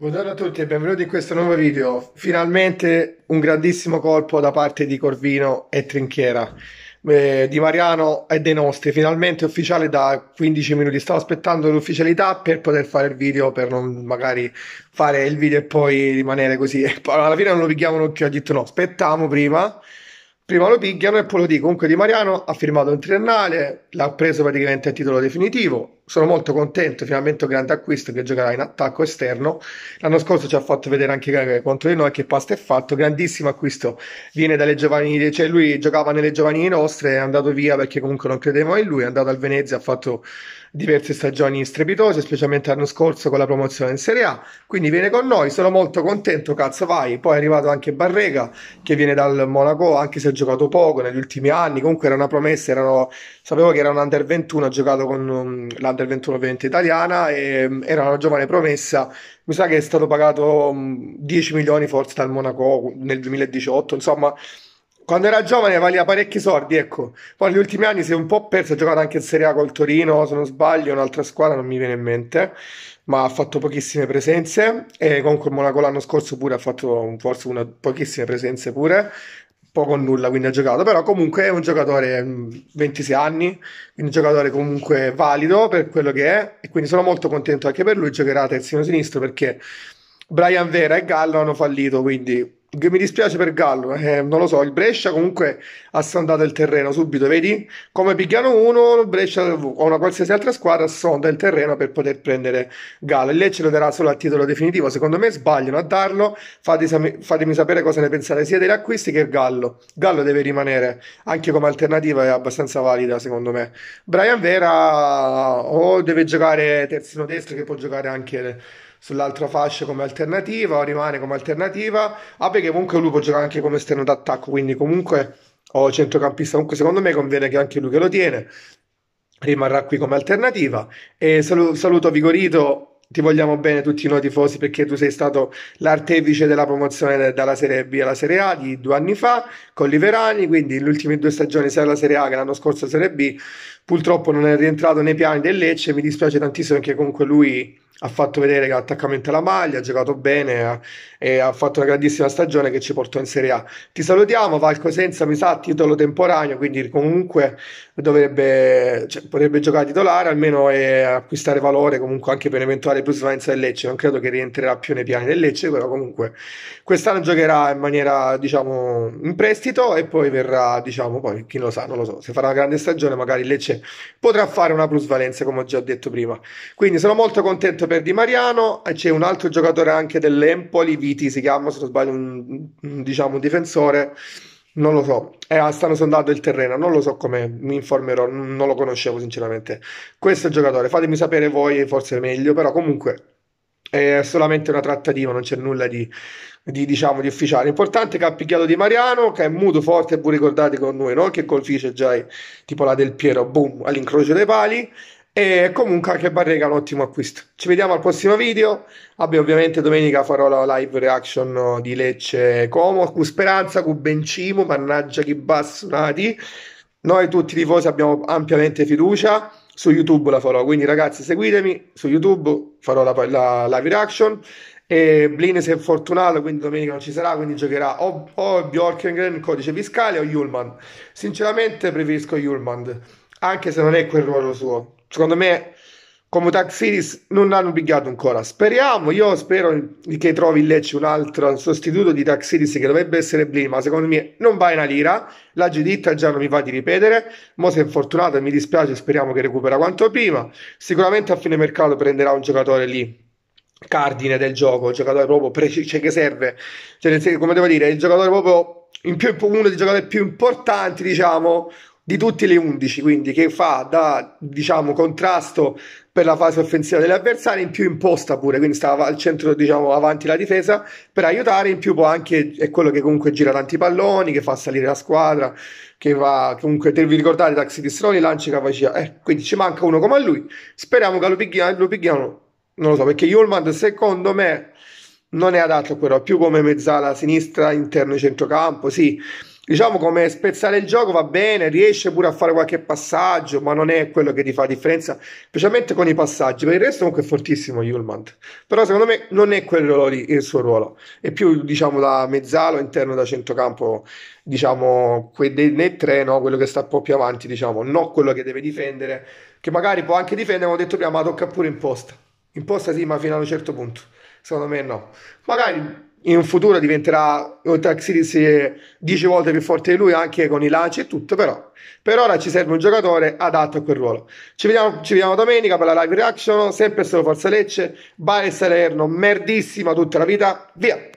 Buongiorno a tutti e benvenuti in questo nuovo video. Finalmente un grandissimo colpo da parte di Corvino e Trinchiera. Eh, di Mariano e dei nostri, finalmente ufficiale da 15 minuti. Stavo aspettando l'ufficialità per poter fare il video, per non magari fare il video e poi rimanere così. Alla fine non lo pigliamo un occhio, ho detto no, aspettiamo prima. Prima lo pigliano e poi lo dico. Comunque Di Mariano ha firmato un triennale, l'ha preso praticamente a titolo definitivo, sono molto contento, finalmente un grande acquisto che giocherà in attacco esterno. L'anno scorso ci ha fatto vedere anche contro di noi che pasta è fatto, grandissimo acquisto, viene dalle giovanili, cioè lui giocava nelle giovanili nostre, è andato via perché comunque non credevamo in lui, è andato al Venezia, ha fatto diverse stagioni strepitose, specialmente l'anno scorso con la promozione in Serie A, quindi viene con noi, sono molto contento, cazzo vai. Poi è arrivato anche Barrega che viene dal Monaco, anche se ha giocato poco negli ultimi anni, comunque era una promessa, erano... sapevo che era un under 21, ha giocato con um, l'under del 21-20 italiana e mm, era una giovane promessa, mi sa che è stato pagato 10 mm, milioni forse dal Monaco nel 2018, insomma quando era giovane valeva parecchi soldi, ecco. Poi negli ultimi anni si è un po' perso, ha giocato anche in Serie A col Torino, se non sbaglio, un'altra squadra non mi viene in mente, ma ha fatto pochissime presenze e comunque il Monaco l'anno scorso pure ha fatto forse una, pochissime presenze pure poco o nulla quindi ha giocato, però comunque è un giocatore 26 mm, anni, quindi un giocatore comunque valido per quello che è e quindi sono molto contento anche per lui, giocherà terzino sinistro perché Brian Vera e Gallo hanno fallito, quindi mi dispiace per Gallo, eh, non lo so. Il Brescia comunque ha sondato il terreno subito, vedi? Come picchiano uno, il Brescia o una qualsiasi altra squadra sonda il terreno per poter prendere Gallo. E lei ce lo darà solo a titolo definitivo. Secondo me sbagliano a darlo. Fatemi, fatemi sapere cosa ne pensate sia degli acquisti che Gallo. Gallo deve rimanere anche come alternativa, è abbastanza valida secondo me. Brian Vera o deve giocare terzino destro che può giocare anche sull'altra fascia come alternativa o rimane come alternativa. Ah, perché comunque lui può giocare anche come esterno d'attacco, quindi comunque o centrocampista, comunque secondo me conviene che anche lui che lo tiene rimarrà qui come alternativa. E saluto, saluto Vigorito ti vogliamo bene tutti noi tifosi perché tu sei stato l'artefice della promozione dalla Serie B alla Serie A di due anni fa con Liverani, quindi le ultime due stagioni sia la Serie A che l'anno scorso la Serie B purtroppo non è rientrato nei piani del Lecce, mi dispiace tantissimo perché comunque lui ha fatto vedere che l'attaccamento alla maglia, ha giocato bene ha, e ha fatto una grandissima stagione che ci portò in Serie A. Ti salutiamo, Valco Senza mi sa titolo temporaneo, quindi comunque dovrebbe, cioè, potrebbe giocare titolare almeno e acquistare valore comunque anche per un'eventuale plusvalenza del Lecce. Non credo che rientrerà più nei piani del Lecce, però comunque quest'anno giocherà in maniera diciamo in prestito e poi verrà, diciamo, poi chi lo sa, non lo so, se farà una grande stagione magari il Lecce vince, potrà fare una plusvalenza, come ho già detto prima. Quindi sono molto contento per Di Mariano. C'è un altro giocatore anche dell'Empoli, Viti si chiama, se non sbaglio, un, diciamo, un difensore. Non lo so, eh, stanno sondando il terreno, non lo so come, mi informerò, non lo conoscevo sinceramente. Questo giocatore, fatemi sapere voi, forse è meglio, però comunque è solamente una trattativa, non c'è nulla di, di, diciamo, di ufficiale. Importante che ha picchiato Di Mariano, che è muto forte, pure ricordate con noi, no? che gol fece già eh, tipo la del Piero, boom, all'incrocio dei pali. E comunque anche Barrega un ottimo acquisto. Ci vediamo al prossimo video. Vabbè, ovviamente domenica farò la live reaction di Lecce Como. Con speranza, con Bencimo, mannaggia chi bastonati. Noi tutti i tifosi abbiamo ampiamente fiducia. Su YouTube la farò. Quindi, ragazzi, seguitemi su YouTube, farò la, la live reaction e Blin si è infortunato, quindi domenica non ci sarà, quindi giocherà o, o Bjorkengren, codice fiscale, o Julman. Sinceramente preferisco Julman, anche se non è quel ruolo suo. Secondo me, come Taxidis, non hanno pigliato ancora. Speriamo, io spero che trovi in Lecce un altro sostituto di Taxidis, che dovrebbe essere Blin, ma secondo me non va in una lira. La Geditta già non mi fa di ripetere. Mo si è infortunato e mi dispiace, speriamo che recupera quanto prima. Sicuramente a fine mercato prenderà un giocatore lì cardine del gioco, il giocatore proprio pre- cioè che serve, cioè nel senso, come devo dire, il giocatore proprio in più, uno dei giocatori più importanti, diciamo, di tutti le 11, quindi che fa da diciamo contrasto per la fase offensiva degli avversari, in più imposta pure, quindi stava al centro, diciamo, avanti la difesa per aiutare, in più può anche è quello che comunque gira tanti palloni, che fa salire la squadra, che va comunque, vi ricordate Taxi Distroni, lanci Cavacia, eh, quindi ci manca uno come a lui. Speriamo che lo, piglia, lo pigliano non lo so, perché Yulman secondo me non è adatto però più come mezzala sinistra, interno centrocampo, sì. Diciamo come spezzare il gioco va bene, riesce pure a fare qualche passaggio, ma non è quello che ti fa differenza, specialmente con i passaggi. Per il resto comunque è fortissimo Yulmand, però secondo me non è quello lì il suo ruolo, è più diciamo da mezzalo, interno da centrocampo, diciamo nei tre, no? quello che sta un po' più avanti, diciamo, non quello che deve difendere, che magari può anche difendere, ma ho detto prima, ma tocca pure in posta. Imposta sì, ma fino ad un certo punto. Secondo me no. Magari in un futuro diventerà Taxiris 10 volte più forte di lui anche con i lanci e tutto però per ora ci serve un giocatore adatto a quel ruolo ci vediamo, ci vediamo domenica per la live reaction sempre solo Forza Lecce Bari Salerno merdissima tutta la vita via